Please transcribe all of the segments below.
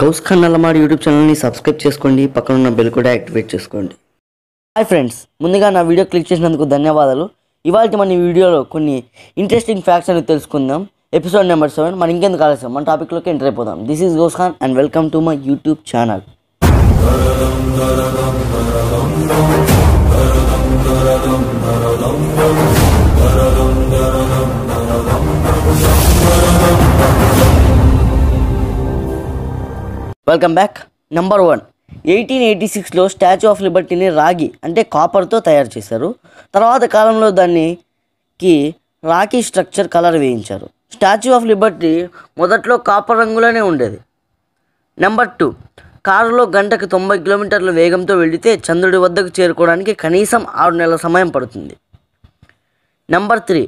గౌస్ ఖాన్ అలమాడ్ యూట్యూబ్ ఛానల్ని సబ్స్క్రైబ్ చేసుకోండి పక్కన ఉన్న బెల్ కూడా యాక్టివేట్ చేసుకోండి హాయ్ ఫ్రెండ్స్ ముందుగా నా వీడియో క్లిక్ చేసినందుకు ధన్యవాదాలు ఇవాళ మన వీడియోలో కొన్ని ఇంట్రెస్టింగ్ ఫ్యాక్ట్స్ అనేవి తెలుసుకుందాం ఎపిసోడ్ నెంబర్ సెవెన్ మనం ఇంకెందుకు ఆలస్యం మన టాపిక్లోకి ఎంటర్ అయిపోదాం this is Ghouse Khan and welcome to my YouTube channel welcome back number one eighteen eighty సిక్స్లో స్టాచ్యూ ఆఫ్ లిబర్టీని రాగి అంటే కాపర్తో తయారు చేశారు తర్వాత కాలంలో దానికి రాఖీ స్ట్రక్చర్ కలర్ వేయించారు స్టాచ్యూ ఆఫ్ లిబర్టీ మొదట్లో కాపర్ రంగులోనే ఉండేది నెంబర్ టూ కారులో గంటకు తొంభై కిలోమీటర్ల వేగంతో వెళితే చంద్రుడి వద్దకు చేరుకోవడానికి కనీసం ఆరు నెలల సమయం పడుతుంది నెంబర్ త్రీ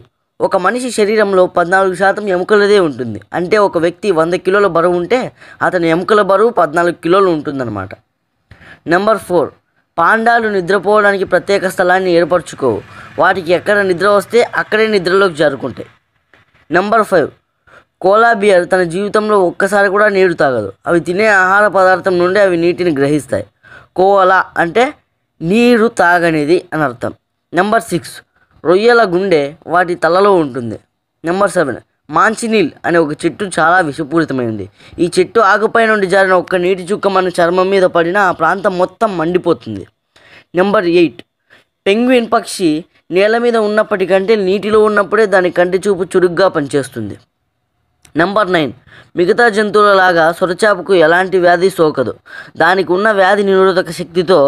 ఒక మనిషి శరీరంలో పద్నాలుగు శాతం ఎముకలదే ఉంటుంది అంటే ఒక వ్యక్తి వంద కిలోల బరువు ఉంటే అతని ఎముకల బరువు పద్నాలుగు కిలోలు ఉంటుందన్నమాట నెంబర్ ఫోర్ పాండాలు నిద్రపోవడానికి ప్రత్యేక స్థలాన్ని ఏర్పరచుకోవు వాటికి ఎక్కడ నిద్ర వస్తే అక్కడే నిద్రలోకి జరుగుకుంటాయి నెంబర్ ఫైవ్ కోలా బియర్ తన జీవితంలో ఒక్కసారి కూడా నీరు తాగదు అవి తినే ఆహార పదార్థం నుండి అవి నీటిని గ్రహిస్తాయి కోలా అంటే నీరు తాగనిది అని అర్థం నెంబర్ సిక్స్ రొయ్యల గుండె వాటి తలలో ఉంటుంది నెంబర్ సెవెన్ మాంచినీల్ అనే ఒక చెట్టు చాలా విషపూరితమైనది ఈ చెట్టు ఆకుపై నుండి జారిన ఒక్క నీటి చుక్క మన చర్మం మీద పడిన ఆ ప్రాంతం మొత్తం మండిపోతుంది నెంబర్ ఎయిట్ పెంగ్విన్ పక్షి నేల మీద ఉన్నప్పటికంటే నీటిలో ఉన్నప్పుడే దాని కంటి చూపు చురుగ్గా పనిచేస్తుంది నెంబర్ నైన్ మిగతా జంతువులలాగా సొరచాపకు ఎలాంటి వ్యాధి సోకదు దానికి ఉన్న వ్యాధి నిరోధక శక్తితో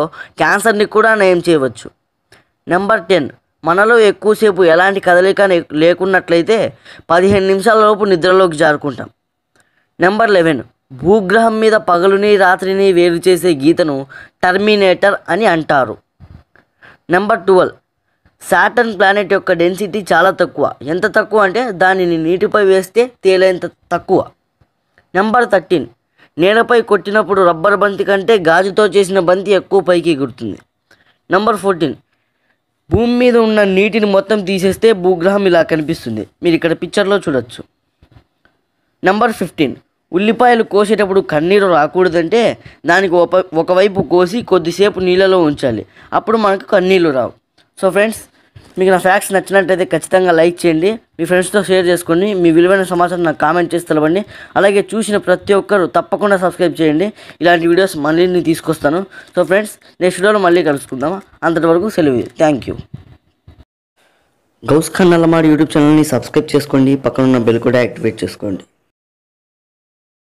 క్యాన్సర్ని కూడా నయం చేయవచ్చు నెంబర్ టెన్ మనలో ఎక్కువసేపు ఎలాంటి కదలిక లేకున్నట్లయితే పదిహేను నిమిషాల లోపు నిద్రలోకి జారుకుంటాం నెంబర్ లెవెన్ భూగ్రహం మీద పగలుని రాత్రిని వేరు చేసే గీతను టర్మినేటర్ అని అంటారు నెంబర్ ట్వెల్వ్ సాటర్న్ ప్లానెట్ యొక్క డెన్సిటీ చాలా తక్కువ ఎంత తక్కువ అంటే దానిని నీటిపై వేస్తే తేలేంత తక్కువ నెంబర్ థర్టీన్ నేలపై కొట్టినప్పుడు రబ్బర్ బంతి కంటే గాజుతో చేసిన బంతి ఎక్కువ పైకి గుర్తుంది నెంబర్ ఫోర్టీన్ భూమి మీద ఉన్న నీటిని మొత్తం తీసేస్తే భూగ్రహం ఇలా కనిపిస్తుంది మీరు ఇక్కడ పిక్చర్లో చూడొచ్చు నంబర్ ఫిఫ్టీన్ ఉల్లిపాయలు కోసేటప్పుడు కన్నీరు రాకూడదంటే దానికి ఒక ఒకవైపు కోసి కొద్దిసేపు నీళ్ళలో ఉంచాలి అప్పుడు మనకు కన్నీళ్ళు రావు సో ఫ్రెండ్స్ మీకు నా ఫ్యాక్స్ నచ్చినట్టయితే ఖచ్చితంగా లైక్ చేయండి మీ ఫ్రెండ్స్తో షేర్ చేసుకోండి మీ విలువైన సమాచారం నాకు కామెంట్ చేసి తెలవండి అలాగే చూసిన ప్రతి ఒక్కరు తప్పకుండా సబ్స్క్రైబ్ చేయండి ఇలాంటి వీడియోస్ మళ్ళీ నేను తీసుకొస్తాను సో ఫ్రెండ్స్ నెక్స్ట్ వీడియోలో మళ్ళీ కలుసుకుందాం అంతటి వరకు సెలవు thank you Ghouse Khan Nallamadi YouTube ఛానల్ని సబ్స్క్రైబ్ చేసుకోండి పక్కనున్న బెల్ కూడా యాక్టివేట్ చేసుకోండి